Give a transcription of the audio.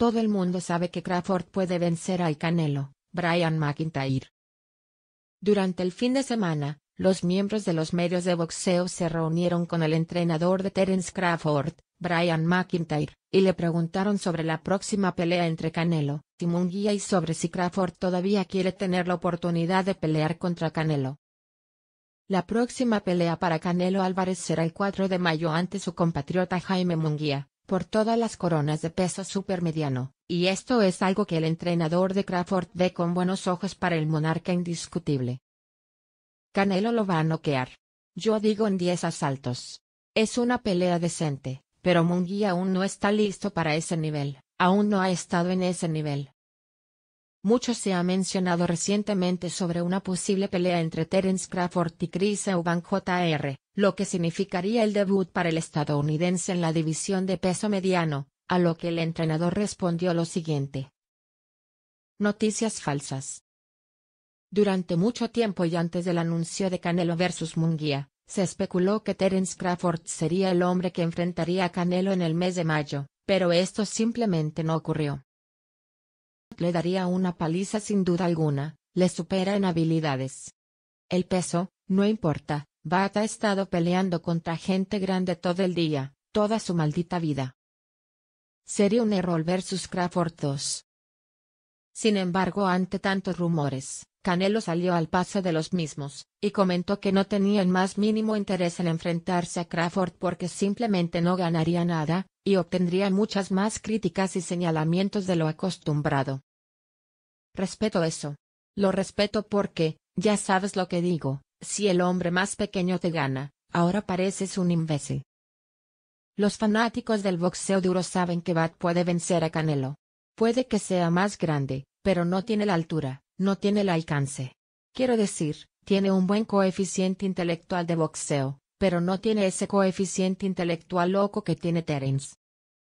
Todo el mundo sabe que Crawford puede vencer al Canelo, Brian McIntyre. Durante el fin de semana, los miembros de los medios de boxeo se reunieron con el entrenador de Terence Crawford, Brian McIntyre, y le preguntaron sobre la próxima pelea entre Canelo y y sobre si Crawford todavía quiere tener la oportunidad de pelear contra Canelo. La próxima pelea para Canelo Álvarez será el 4 de mayo ante su compatriota Jaime Munguía por todas las coronas de peso supermediano, y esto es algo que el entrenador de Crawford ve con buenos ojos para el monarca indiscutible. Canelo lo va a noquear. Yo digo en diez asaltos. Es una pelea decente, pero Munguía aún no está listo para ese nivel, aún no ha estado en ese nivel. Mucho se ha mencionado recientemente sobre una posible pelea entre Terence Crawford y Chris Eubank Jr., lo que significaría el debut para el estadounidense en la división de peso mediano, a lo que el entrenador respondió lo siguiente. Noticias falsas. Durante mucho tiempo y antes del anuncio de Canelo vs. Munguía, se especuló que Terence Crawford sería el hombre que enfrentaría a Canelo en el mes de mayo, pero esto simplemente no ocurrió le daría una paliza sin duda alguna, le supera en habilidades. El peso, no importa, Bat ha estado peleando contra gente grande todo el día, toda su maldita vida. Sería un error versus Crawford 2. Sin embargo, ante tantos rumores, Canelo salió al paso de los mismos, y comentó que no tenía el más mínimo interés en enfrentarse a Crawford porque simplemente no ganaría nada, y obtendría muchas más críticas y señalamientos de lo acostumbrado. Respeto eso. Lo respeto porque, ya sabes lo que digo, si el hombre más pequeño te gana, ahora pareces un imbécil. Los fanáticos del boxeo duro saben que Bat puede vencer a Canelo. Puede que sea más grande, pero no tiene la altura, no tiene el alcance. Quiero decir, tiene un buen coeficiente intelectual de boxeo, pero no tiene ese coeficiente intelectual loco que tiene Terence.